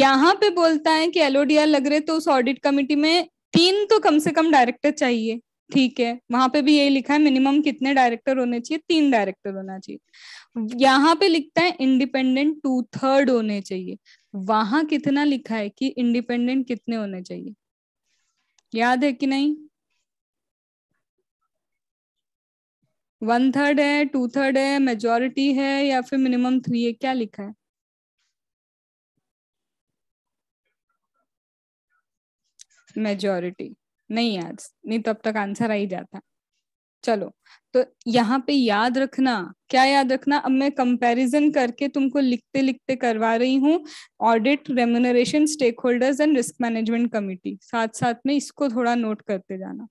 Speaker 1: यहाँ पे बोलता है कि एलओडीआर लग रहे तो उस ऑडिट कमिटी में तीन तो कम से कम डायरेक्टर चाहिए ठीक है वहां पे भी यही लिखा है मिनिमम कितने डायरेक्टर होने चाहिए तीन डायरेक्टर होना चाहिए यहाँ पे लिखता है इंडिपेंडेंट टू थर्ड होने चाहिए वहां कितना लिखा है कि इंडिपेंडेंट कितने होने चाहिए याद है कि नहीं वन थर्ड है टू थर्ड है मेजोरिटी है या फिर मिनिमम थ्री है क्या लिखा है मेजोरिटी नहीं आज नहीं तो अब तक आंसर आ ही जाता चलो तो यहाँ पे याद रखना क्या याद रखना अब मैं कंपैरिजन करके तुमको लिखते लिखते करवा रही हूँ audit remuneration stake holders and risk management committee साथ साथ में इसको थोड़ा नोट करते जाना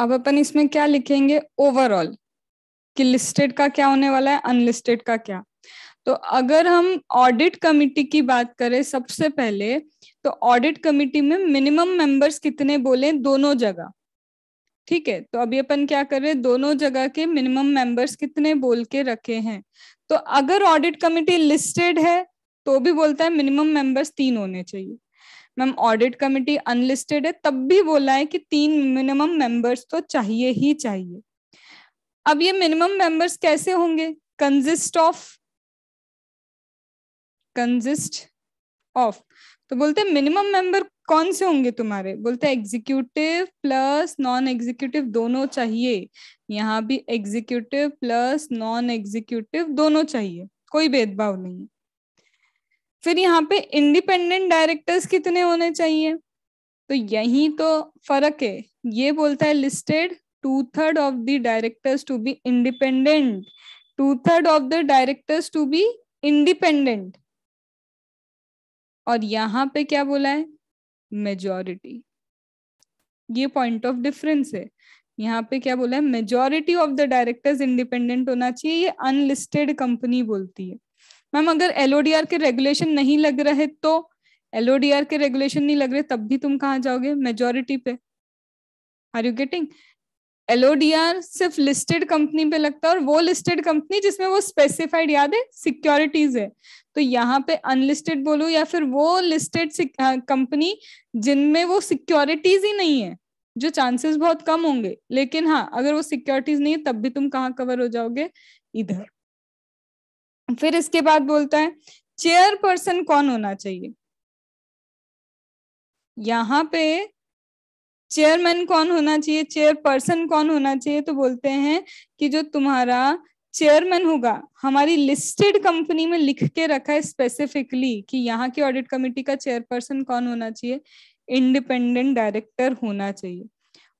Speaker 1: अब अपन इसमें क्या लिखेंगे ओवरऑल कि लिस्टेड का क्या होने वाला है अनलिस्टेड का क्या तो अगर हम ऑडिट कमिटी की बात करें सबसे पहले तो ऑडिट कमिटी में मिनिमम मेंबर्स कितने बोले दोनों जगह ठीक है तो अभी अपन क्या कर रहे हैं दोनों जगह के मिनिमम मेंबर्स कितने बोल के रखे हैं तो अगर ऑडिट कमिटी लिस्टेड है तो भी बोलता है मिनिमम मेंबर्स तीन होने चाहिए मैम ऑडिट कमेटी अनलिस्टेड है तब भी बोला है कि तीन मिनिमम मेंबर्स तो चाहिए ही चाहिए अब ये मिनिमम मेंबर्स कैसे होंगे कंजिस्ट ऑफ कंजिस्ट ऑफ तो बोलते मिनिमम मेंबर कौन से होंगे तुम्हारे बोलते एग्जीक्यूटिव प्लस नॉन एग्जीक्यूटिव दोनों चाहिए यहाँ भी एग्जीक्यूटिव प्लस नॉन एग्जीक्यूटिव दोनों चाहिए कोई भेदभाव नहीं फिर यहाँ पे इंडिपेंडेंट डायरेक्टर्स कितने होने चाहिए तो यही तो फर्क है ये बोलता है listed two third of the directors to be independent two third of the directors to be independent और यहाँ पे क्या बोला है मेजोरिटी ये पॉइंट ऑफ डिफरेंस है यहाँ पे क्या बोला है majority of the directors independent होना चाहिए ये अनलिस्टेड कंपनी बोलती है मैम अगर एलओडीआर के रेगुलेशन नहीं लग रहे तो एलओडीआर के रेगुलेशन नहीं लग रहे तब भी तुम कहाँ जाओगे मेजोरिटी पे आर यू गेटिंग एलओडीआर सिर्फ लिस्टेड कंपनी पे लगता है और वो लिस्टेड कंपनी जिसमें वो स्पेसिफाइड याद है सिक्योरिटीज है तो यहाँ पे अनलिस्टेड बोलो या फिर वो लिस्टेड कंपनी जिनमें वो सिक्योरिटीज ही नहीं है जो चांसेस बहुत कम होंगे लेकिन हाँ अगर वो सिक्योरिटीज नहीं है तब भी तुम कहाँ कवर हो जाओगे इधर फिर इसके बाद बोलता है चेयर पर्सन कौन होना चाहिए यहाँ पे चेयरमैन कौन होना चाहिए चेयर पर्सन कौन होना चाहिए तो बोलते हैं कि जो तुम्हारा चेयरमैन होगा हमारी लिस्टेड कंपनी में लिख के रखा है स्पेसिफिकली कि यहाँ की ऑडिट कमेटी का चेयरपर्सन कौन होना चाहिए इंडिपेंडेंट डायरेक्टर होना चाहिए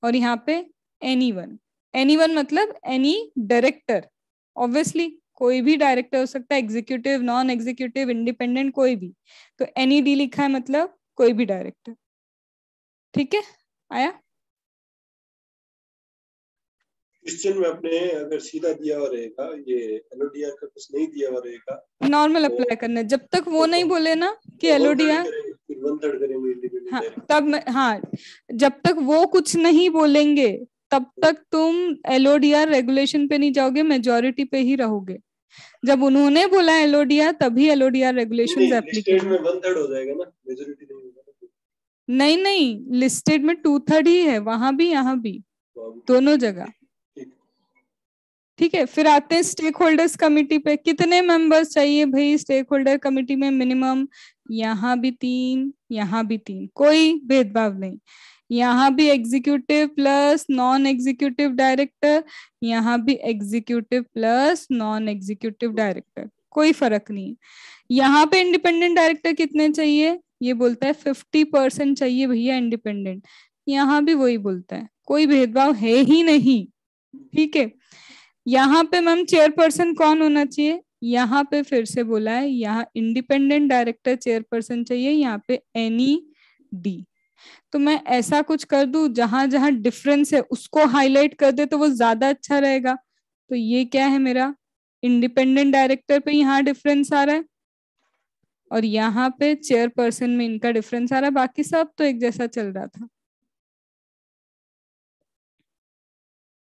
Speaker 1: और यहाँ पे एनी वन एनी वन मतलब एनी डायरेक्टर ऑब्वियसली कोई भी डायरेक्टर हो सकता है एग्जीक्यूटिव नॉन एग्जीक्यूटिव इंडिपेंडेंट कोई भी तो एनी डी लिखा है मतलब कोई भी डायरेक्टर
Speaker 2: ठीक है आया क्वेश्चन में आपने अगर सीधा दिया हुआ रहेगा ये एलओडीआर का कुछ नहीं दिया हुआ रहेगा
Speaker 1: नॉर्मल अप्लाई तो करना जब तक वो तो नहीं तो बोले ना कि एलओडीआर हाँ तब हाँ जब तक वो कुछ नहीं बोलेंगे तब तक तुम एलओडीआर रेगुलेशन पे नहीं जाओगे मेजोरिटी पे ही रहोगे जब उन्होंने बोला एलोडिया तभी एलोडिया रेगुलेशन एप्लीकेट में
Speaker 2: वन थर्ड हो जाएगा ना मेजोरिटी
Speaker 1: नहीं नहीं लिस्टेड में टू थर्ड ही है वहां भी यहाँ भी दोनों जगह ठीक है फिर आते हैं स्टेक होल्डर्स कमिटी पे कितने मेंबर्स चाहिए भाई स्टेक होल्डर कमिटी में मिनिमम यहाँ भी तीन यहाँ भी तीन कोई भेदभाव नहीं यहाँ भी executive plus non executive director यहाँ भी executive plus non executive director कोई फर्क नहीं यहाँ पे इंडिपेंडेंट डायरेक्टर कितने चाहिए ये बोलता है फिफ्टी परसेंट चाहिए भैया इंडिपेंडेंट यहाँ भी वही बोलता है कोई भेदभाव है ही नहीं ठीक है यहाँ पे मैम चेयरपर्सन कौन होना चाहिए यहाँ पे फिर से बोला है यहाँ इंडिपेंडेंट डायरेक्टर चेयरपर्सन चाहिए यहाँ पे एनी डी e तो मैं ऐसा कुछ कर दू जहां जहां डिफरेंस है उसको हाईलाइट कर दे तो वो ज्यादा अच्छा रहेगा तो ये क्या है मेरा इंडिपेंडेंट डायरेक्टर पे यहाँ डिफरेंस आ रहा है और यहाँ पे चेयरपर्सन में इनका डिफरेंस आ रहा है बाकी सब तो एक जैसा
Speaker 2: चल रहा था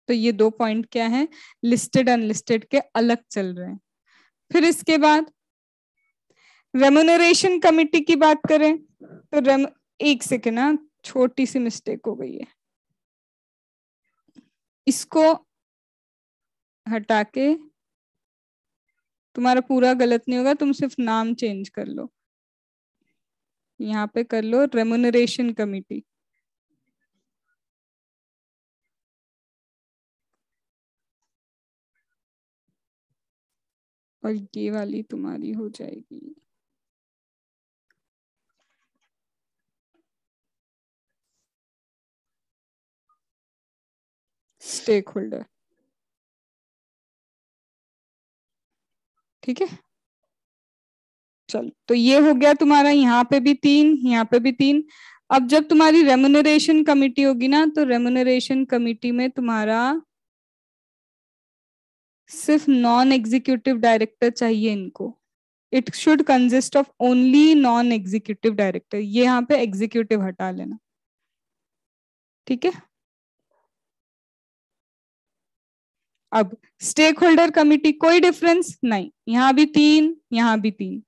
Speaker 2: तो ये दो पॉइंट
Speaker 1: क्या है लिस्टेड अनलिस्टेड के अलग चल रहे हैं फिर इसके बाद रेमोनोरेशन कमिटी की बात करें तो एक सेकेंड ना हाँ, छोटी सी मिस्टेक हो गई है इसको हटा के तुम्हारा पूरा गलत नहीं होगा तुम सिर्फ नाम चेंज कर लो यहाँ पे कर लो रेमुनरेशन कमिटी
Speaker 2: और ये वाली तुम्हारी हो जाएगी होल्डर ठीक है
Speaker 1: चल तो ये हो गया तुम्हारा यहाँ पे भी तीन यहाँ पे भी तीन अब जब तुम्हारी रेमुनरेशन कमिटी होगी ना तो रेमुनरेशन कमिटी में तुम्हारा सिर्फ नॉन एग्जीक्यूटिव डायरेक्टर चाहिए इनको it should consist of only non executive director ये यहाँ पे एग्जीक्यूटिव हटा लेना ठीक है अब स्टेक होल्डर कमिटी कोई डिफरेंस नहीं यहाँ भी तीन यहाँ भी तीन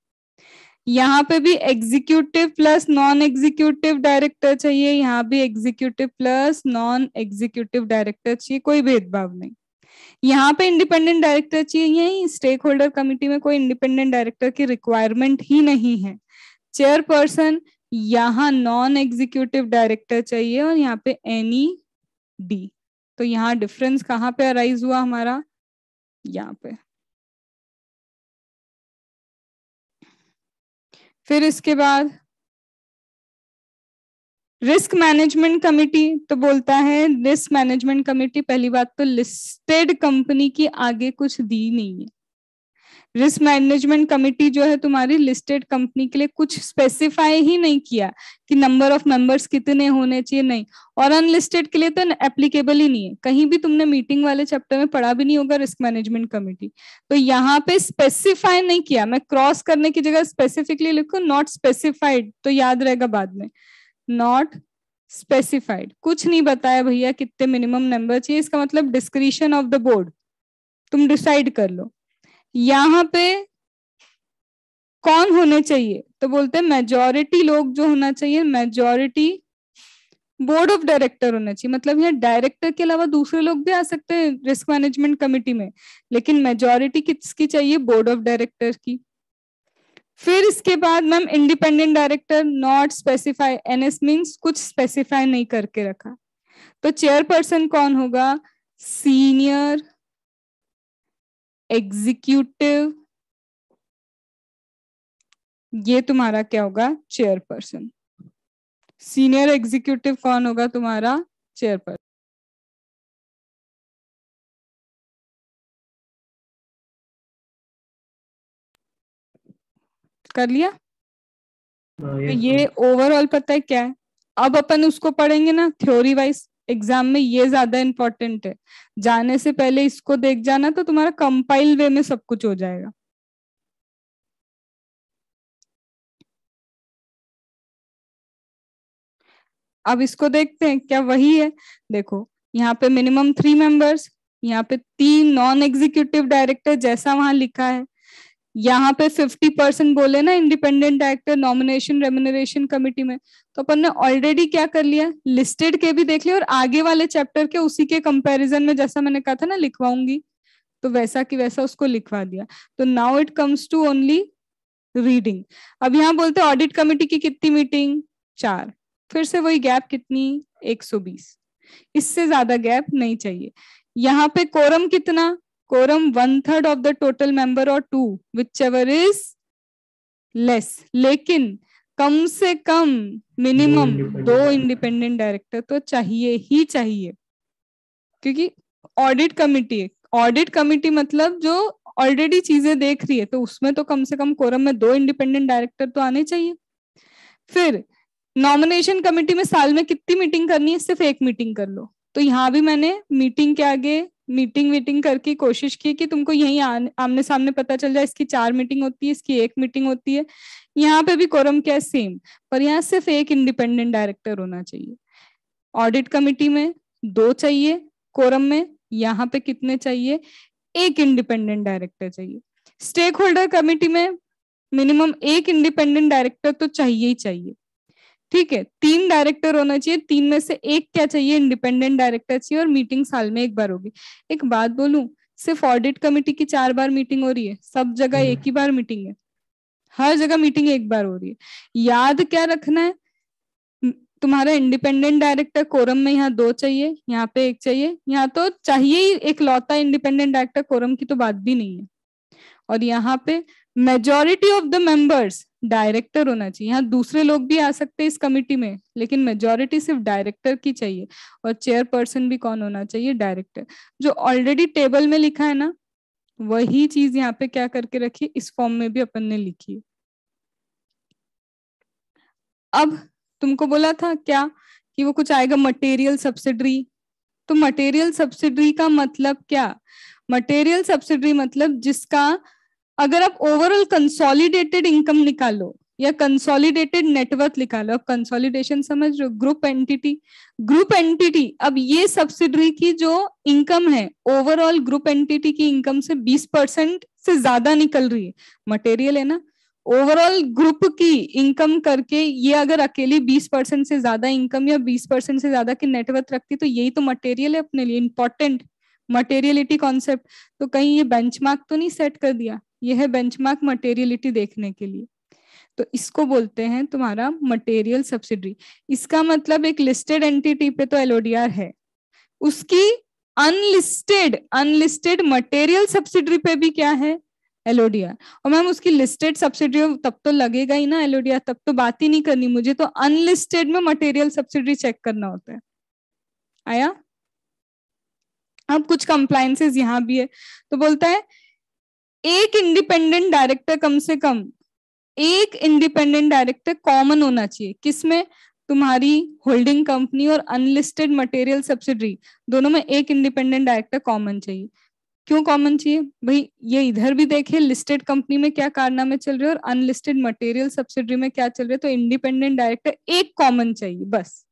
Speaker 1: यहाँ पे भी executive plus non executive director चाहिए यहाँ भी executive plus non executive director चाहिए कोई भेदभाव नहीं यहाँ पे इंडिपेंडेंट डायरेक्टर चाहिए यही स्टेक होल्डर कमिटी में कोई इंडिपेंडेंट डायरेक्टर की रिक्वायरमेंट ही नहीं है चेयरपर्सन यहाँ नॉन एग्जीक्यूटिव डायरेक्टर चाहिए और यहाँ पे एनी डी e तो यहाँ डिफरेंस कहाँ पे अराइज
Speaker 2: हुआ हमारा यहाँ पे
Speaker 1: फिर इसके बाद रिस्क मैनेजमेंट कमिटी तो बोलता है रिस्क मैनेजमेंट कमिटी पहली बात तो लिस्टेड कंपनी की आगे कुछ दी नहीं है रिस्क मैनेजमेंट कमेटी जो है तुम्हारी लिस्टेड कंपनी के लिए कुछ स्पेसिफाई ही नहीं किया कि नंबर ऑफ मेंबर्स कितने होने चाहिए नहीं और अनलिस्टेड के लिए तो एप्लीकेबल ही नहीं है कहीं भी तुमने मीटिंग वाले चैप्टर में पढ़ा भी नहीं होगा रिस्क मैनेजमेंट कमेटी तो यहाँ पे स्पेसिफाई नहीं किया मैं क्रॉस करने की जगह स्पेसिफिकली लिखू नॉट स्पेसिफाइड तो याद रहेगा बाद में नॉट स्पेसिफाइड कुछ नहीं बताया भैया कितने मिनिमम नंबर चाहिए इसका मतलब डिस्क्रिशन ऑफ द बोर्ड तुम डिसाइड कर लो यहाँ पे कौन होने चाहिए तो बोलते हैं मेजोरिटी लोग जो होना चाहिए मेजोरिटी बोर्ड ऑफ डायरेक्टर होना चाहिए मतलब यहाँ डायरेक्टर के अलावा दूसरे लोग भी आ सकते हैं रिस्क मैनेजमेंट कमिटी में लेकिन मेजोरिटी किसकी चाहिए बोर्ड ऑफ डायरेक्टर की फिर इसके बाद ma'am independent director not specify NS means कुछ स्पेसिफाई नहीं करके रखा तो चेयरपर्सन कौन होगा सीनियर एग्जीक्यूटिव
Speaker 2: ये तुम्हारा क्या होगा चेयरपर्सन सीनियर एग्जीक्यूटिव कौन होगा तुम्हारा चेयरपर्सन कर लिया हाँ, तो ये
Speaker 1: ओवरऑल तो- पता है क्या है अब अपन उसको पढ़ेंगे ना थ्योरी वाइज एग्जाम में ये ज्यादा इंपॉर्टेंट है जाने से पहले इसको देख जाना तो तुम्हारा कंपाइल वे में सब कुछ हो जाएगा अब इसको देखते हैं क्या वही है देखो यहाँ पे मिनिमम थ्री मेंबर्स यहाँ पे तीन नॉन एग्जीक्यूटिव डायरेक्टर जैसा वहां लिखा है यहाँ पे फिफ्टी परसेंट बोले ना independent director nomination remuneration committee में तो अपन ने ऑलरेडी क्या कर लिया लिस्टेड के भी देख लिया और आगे वाले चैप्टर के उसी के कंपैरिजन में जैसा मैंने कहा था ना लिखवाऊंगी तो वैसा की वैसा उसको लिखवा दिया तो now it comes to only reading अब यहाँ बोलते ऑडिट कमिटी की कितनी मीटिंग चार फिर से वही गैप कितनी 120 इससे ज्यादा गैप नहीं चाहिए यहाँ पे कोरम कितना quorum one third of the total member or two whichever is less लेकिन कम से कम मिनिमम दो इंडिपेंडेंट डायरेक्टर तो चाहिए ही चाहिए क्योंकि ऑडिट कमिटी ऑडिट कमिटी मतलब जो ऑलरेडी चीजें देख रही है तो उसमें तो कम से कम कोरम में दो इंडिपेंडेंट डायरेक्टर तो आने चाहिए फिर नॉमिनेशन कमिटी में साल में कितनी मीटिंग करनी है सिर्फ एक मीटिंग कर लो तो यहाँ भी मैंने मीटिंग के आगे मीटिंग वीटिंग करके कोशिश की कि तुमको यही आमने सामने पता चल जाए इसकी चार मीटिंग होती है इसकी एक मीटिंग होती है यहाँ पे भी कोरम क्या है सेम पर यहाँ सिर्फ एक इंडिपेंडेंट डायरेक्टर होना चाहिए ऑडिट कमिटी में दो चाहिए कोरम में यहाँ पे कितने चाहिए एक इंडिपेंडेंट डायरेक्टर चाहिए स्टेक होल्डर कमेटी में मिनिमम एक इंडिपेंडेंट डायरेक्टर तो चाहिए ही चाहिए ठीक है तीन डायरेक्टर होना चाहिए तीन में से एक क्या चाहिए इंडिपेंडेंट डायरेक्टर चाहिए और मीटिंग साल में एक बार होगी एक बात बोलू सिर्फ ऑडिट कमेटी की चार बार मीटिंग हो रही है सब जगह हम्म। एक ही बार मीटिंग है हर जगह मीटिंग एक बार हो रही है याद क्या रखना है तुम्हारा इंडिपेंडेंट डायरेक्टर कोरम में यहाँ दो चाहिए यहाँ पे एक चाहिए यहाँ तो चाहिए ही एक लौता इंडिपेंडेंट डायरेक्टर कोरम की तो बात भी नहीं है और यहाँ पे majority of the members director होना चाहिए यहाँ दूसरे लोग भी आ सकते हैं इस कमिटी में लेकिन मेजोरिटी सिर्फ डायरेक्टर की चाहिए और चेयरपर्सन भी कौन होना चाहिए डायरेक्टर जो ऑलरेडी टेबल में लिखा है ना वही चीज यहाँ पे क्या करके रखी इस फॉर्म में भी अपन ने लिखी अब तुमको बोला था क्या कि वो कुछ आएगा मटेरियल सब्सिडरी तो मटेरियल सब्सिडरी का मतलब क्या मटेरियल सब्सिडरी मतलब जिसका अगर आप ओवरऑल कंसोलिडेटेड इनकम निकालो या कंसोलिडेटेड नेटवर्क निकालो अब कंसोलिडेशन समझ रहे ग्रुप एंटिटी ग्रुप एंटिटी अब ये सब्सिडरी की जो इनकम है ओवरऑल ग्रुप एंटिटी की इनकम से 20 परसेंट से ज्यादा निकल रही है मटेरियल है ना ओवरऑल ग्रुप की इनकम करके ये अगर अकेली 20 परसेंट से ज्यादा इनकम या 20 परसेंट से ज्यादा की नेटवर्क रखती तो यही तो मटेरियल है अपने लिए इंपॉर्टेंट मटेरियलिटी कॉन्सेप्ट तो कहीं ये बेंचमार्क तो नहीं सेट कर दिया ये है बेंचमार्क मटेरियलिटी देखने के लिए तो इसको बोलते हैं तुम्हारा मटेरियल सब्सिडी इसका मतलब एक लिस्टेड एंटिटी पे तो एलओडीआर है उसकी अनलिस्टेड अनलिस्टेड मटेरियल सब्सिडी पे भी क्या है एलओडीआर और मैम उसकी लिस्टेड सब्सिडी तब तो लगेगा ही ना एलओडीआर तब तो बात ही नहीं करनी मुझे तो अनलिस्टेड में मटेरियल सब्सिडी चेक करना होता है आया अब कुछ कंप्लाइंसेस यहां भी है तो बोलता है एक इंडिपेंडेंट डायरेक्टर कम से कम एक इंडिपेंडेंट डायरेक्टर कॉमन होना चाहिए किसमें तुम्हारी होल्डिंग कंपनी और अनलिस्टेड मटेरियल सब्सिडरी दोनों में एक इंडिपेंडेंट डायरेक्टर कॉमन चाहिए क्यों कॉमन चाहिए भाई ये इधर भी देखे लिस्टेड कंपनी में क्या कारनामे चल रहे और अनलिस्टेड मटेरियल सब्सिडरी में क्या चल रहा है तो इंडिपेंडेंट डायरेक्टर एक कॉमन चाहिए बस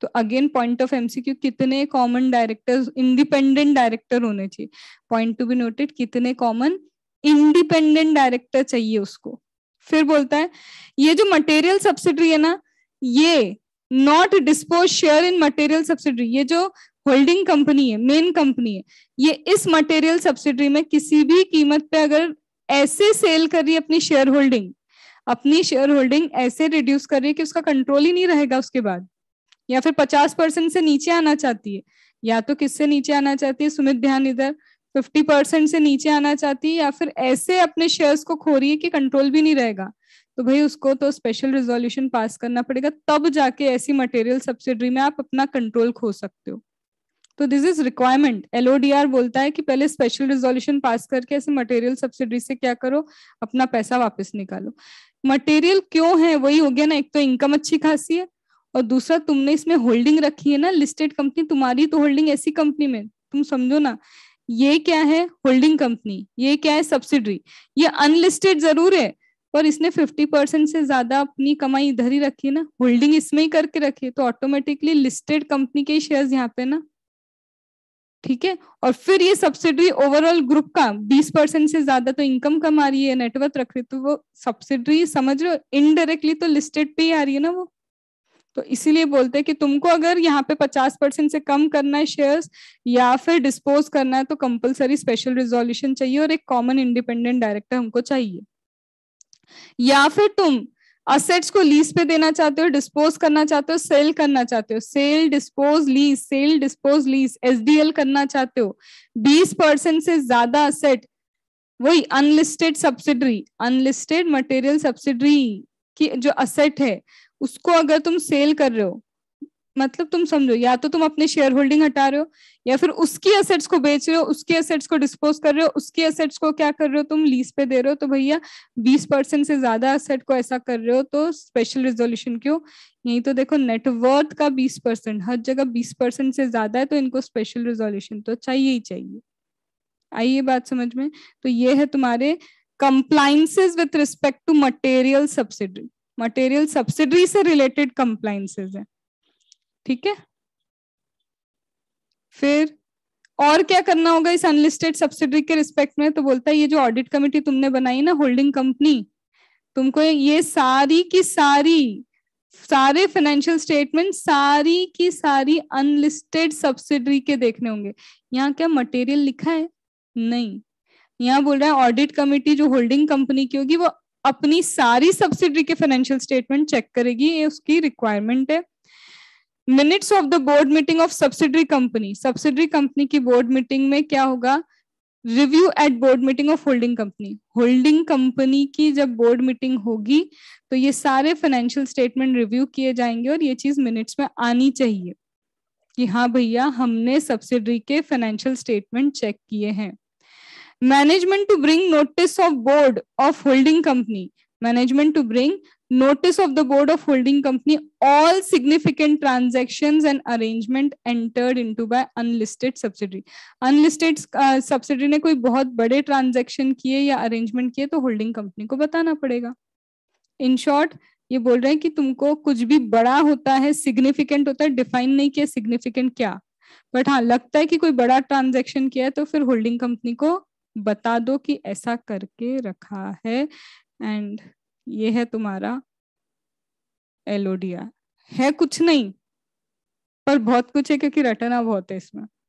Speaker 1: तो अगेन पॉइंट ऑफ एमसीक्यू कितने कॉमन डायरेक्टर इंडिपेंडेंट डायरेक्टर होने चाहिए पॉइंट टू बी नोटेड कितने कॉमन इंडिपेंडेंट डायरेक्टर चाहिए उसको फिर बोलता है ये जो मटेरियल सब्सिडरी है ना ये not dispose share in material subsidiary ये जो होल्डिंग कंपनी है मेन कंपनी है ये इस मटेरियल सब्सिडरी में किसी भी कीमत पे अगर ऐसे सेल कर रही है अपनी शेयर होल्डिंग अपनी शेयर होल्डिंग ऐसे रिड्यूस कर रही है कि उसका कंट्रोल ही नहीं रहेगा उसके बाद या फिर पचास परसेंट से नीचे आना चाहती है या तो किससे नीचे आना चाहती है सुमित ध्यान इधर फिफ्टी परसेंट से नीचे आना चाहती है या फिर ऐसे अपने शेयर्स को खो रही है कि कंट्रोल भी नहीं रहेगा तो भाई उसको तो स्पेशल रिजोल्यूशन पास करना पड़ेगा तब जाके ऐसी मटेरियल सब्सिडरी में आप अपना कंट्रोल खो सकते हो तो दिस इज रिक्वायरमेंट एलओडीआर बोलता है कि पहले स्पेशल रिजोल्यूशन पास करके ऐसे मटेरियल सब्सिडी से क्या करो अपना पैसा वापस निकालो मटेरियल क्यों है वही हो गया ना एक तो इनकम अच्छी खासी है और दूसरा तुमने इसमें होल्डिंग रखी है ना लिस्टेड कंपनी तुम्हारी तो होल्डिंग ऐसी कंपनी में तुम समझो ना ये क्या है होल्डिंग कंपनी ये क्या है सब्सिडरी ये अनलिस्टेड जरूर है पर इसने 50 परसेंट से ज्यादा अपनी कमाई इधर ही रखी है ना होल्डिंग इसमें ही करके रखी है तो ऑटोमेटिकली लिस्टेड कंपनी के शेयर्स यहाँ पे ना ठीक है और फिर ये सब्सिडरी ओवरऑल ग्रुप का 20 परसेंट से ज्यादा तो इनकम कमा रही है नेटवर्क रख रही है तो वो सब्सिडरी समझ रहे हो इनडायरेक्टली तो लिस्टेड पे ही आ रही है ना वो तो इसीलिए बोलते हैं कि तुमको अगर यहाँ पे 50 परसेंट से कम करना है शेयर्स या फिर डिस्पोज करना है तो कंपलसरी स्पेशल रिजोल्यूशन चाहिए और एक कॉमन इंडिपेंडेंट डायरेक्टर हमको चाहिए या फिर तुम असेट्स को लीज पे देना चाहते हो डिस्पोज करना चाहते हो सेल करना चाहते हो sell dispose lease sell dispose lease SDL करना चाहते हो 20 परसेंट से ज्यादा असेट वही unlisted subsidiary unlisted material subsidiary की जो असेट है उसको अगर तुम सेल कर रहे हो मतलब तुम समझो या तो तुम अपने शेयर होल्डिंग हटा रहे हो या फिर उसकी एसेट्स को बेच रहे हो उसके एसेट्स को डिस्पोज कर रहे हो उसके एसेट्स को क्या कर रहे हो तुम लीज पे दे रहे हो तो भैया बीस परसेंट से ज्यादा एसेट को ऐसा कर रहे हो तो स्पेशल रेजोल्यूशन क्यों यही तो देखो नेटवर्थ का बीस परसेंट हर जगह बीस परसेंट से ज्यादा है तो इनको स्पेशल रेजोल्यूशन तो चाहिए ही चाहिए आई ये बात समझ में तो ये है तुम्हारे compliances with respect to material subsidy material subsidiary से रिलेटेड कंप्लाइंसेज है ठीक है फिर और क्या करना होगा इस अनलिस्टेड सब्सिडरी के रिस्पेक्ट में तो बोलता है ये जो ऑडिट कमेटी तुमने बनाई ना होल्डिंग कंपनी तुमको ये सारी की सारी सारे फाइनेंशियल स्टेटमेंट सारी की सारी अनलिस्टेड सब्सिडरी के देखने होंगे यहाँ क्या मटेरियल लिखा है नहीं यहाँ बोल रहा है ऑडिट कमेटी जो होल्डिंग कंपनी की होगी वो अपनी सारी सब्सिडरी के फाइनेंशियल स्टेटमेंट चेक करेगी ये उसकी रिक्वायरमेंट है minutes of the board meeting of subsidiary company subsidiary company की बोर्ड मीटिंग में क्या होगा review at board meeting of holding company holding company की जब बोर्ड मीटिंग होगी तो ये सारे फाइनेंशियल स्टेटमेंट रिव्यू किए जाएंगे और ये चीज मिनट्स में आनी चाहिए कि हाँ भैया हमने सब्सिडरी के फाइनेंशियल स्टेटमेंट चेक किए हैं management to bring notice of board of holding company management to bring notice of the board of holding company all significant transactions and arrangement entered into by unlisted subsidiary unlisted uh, subsidiary ने कोई बहुत बड़े transaction किए या arrangement किए तो holding company को बताना पड़ेगा in short ये बोल रहे हैं कि तुमको कुछ भी बड़ा होता है significant होता है define नहीं किया significant क्या बट हाँ लगता है कि कोई बड़ा ट्रांजेक्शन किया है तो फिर होल्डिंग कंपनी को बता दो कि ऐसा करके रखा है एंड ये है तुम्हारा एलोडिया है कुछ नहीं पर बहुत कुछ है क्योंकि रटना बहुत है इसमें